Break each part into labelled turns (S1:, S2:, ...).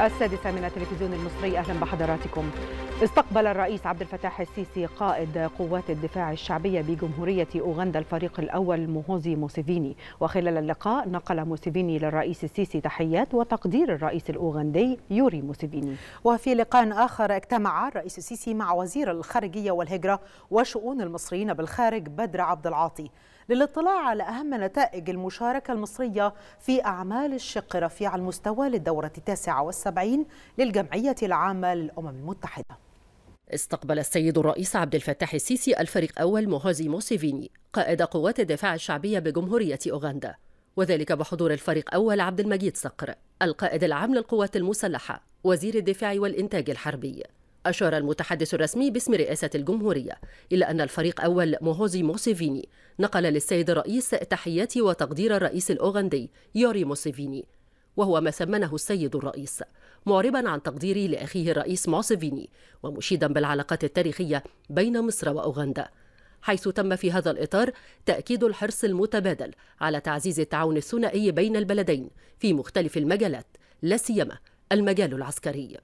S1: السادسة من التلفزيون المصري أهلا بحضراتكم استقبل الرئيس عبد الفتاح السيسي قائد قوات الدفاع الشعبية بجمهورية أوغندا الفريق الأول موهوزي موسيفيني وخلال اللقاء نقل موسيفيني للرئيس السيسي تحيات وتقدير الرئيس الأوغندي يوري موسيفيني وفي لقاء آخر اجتمع الرئيس السيسي مع وزير الخارجية
S2: والهجرة وشؤون المصريين بالخارج بدر عبد العاطي للاطلاع على أهم نتائج المشاركة المصرية في أعمال الشق رفيع المستوى للدورة التاسعة والسابعة السبعين للجمعية العامة للأمم المتحدة
S3: استقبل السيد الرئيس عبد الفتاح السيسي الفريق أول موهوزي موسيفيني قائد قوات الدفاع الشعبية بجمهورية أوغندا وذلك بحضور الفريق أول عبد المجيد صقر القائد العام للقوات المسلحة وزير الدفاع والإنتاج الحربي أشار المتحدث الرسمي باسم رئاسة الجمهورية إلى أن الفريق أول موهوزي موسيفيني نقل للسيد الرئيس تحيات وتقدير الرئيس الأوغندي يوري موسيفيني وهو ما سمنه السيد الرئيس معربا عن تقديره لاخيه الرئيس موسيفيني ومشيدا بالعلاقات التاريخيه بين مصر واوغندا حيث تم في هذا الإطار تأكيد الحرص المتبادل على تعزيز التعاون الثنائي بين البلدين في مختلف المجالات لا سيما المجال العسكري.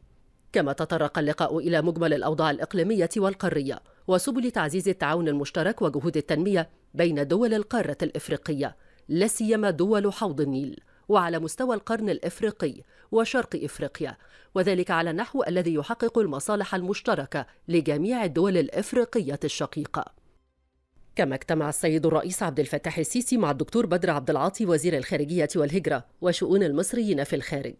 S3: كما تطرق اللقاء إلى مجمل الأوضاع الإقليمية والقارية وسبل تعزيز التعاون المشترك وجهود التنمية بين دول القارة الإفريقية لا سيما دول حوض النيل وعلى مستوى القرن الافريقي وشرق افريقيا وذلك على النحو الذي يحقق المصالح المشتركه لجميع الدول الافريقيه الشقيقه كما اجتمع السيد الرئيس عبد الفتاح السيسي مع الدكتور بدر عبد العاطي وزير الخارجية والهجرة وشؤون المصريين في الخارج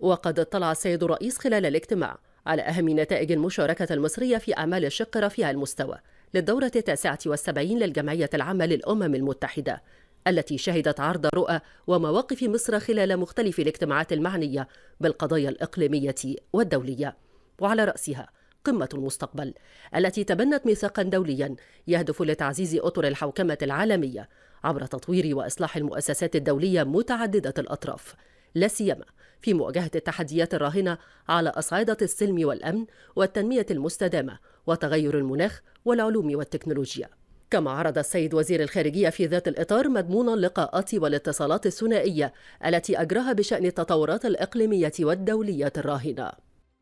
S3: وقد اطلع السيد الرئيس خلال الاجتماع على أهم نتائج المشاركة المصرية في أعمال الشق رفيع المستوى للدورة التاسعة والسبعين للجمعية العامة للأمم المتحدة التي شهدت عرض رؤى ومواقف مصر خلال مختلف الاجتماعات المعنية بالقضايا الإقليمية والدولية وعلى رأسها قمة المستقبل التي تبنت ميثاقا دوليا يهدف لتعزيز أطر الحوكمة العالمية عبر تطوير وإصلاح المؤسسات الدولية متعددة الأطراف لا سيما في مواجهة التحديات الراهنة على أصعدة السلم والأمن والتنمية المستدامة وتغير المناخ والعلوم والتكنولوجيا كما عرض السيد وزير الخارجية في ذات الإطار مضمون اللقاءات والاتصالات الثنائية التي أجراها بشأن التطورات الإقليمية والدولية الراهنة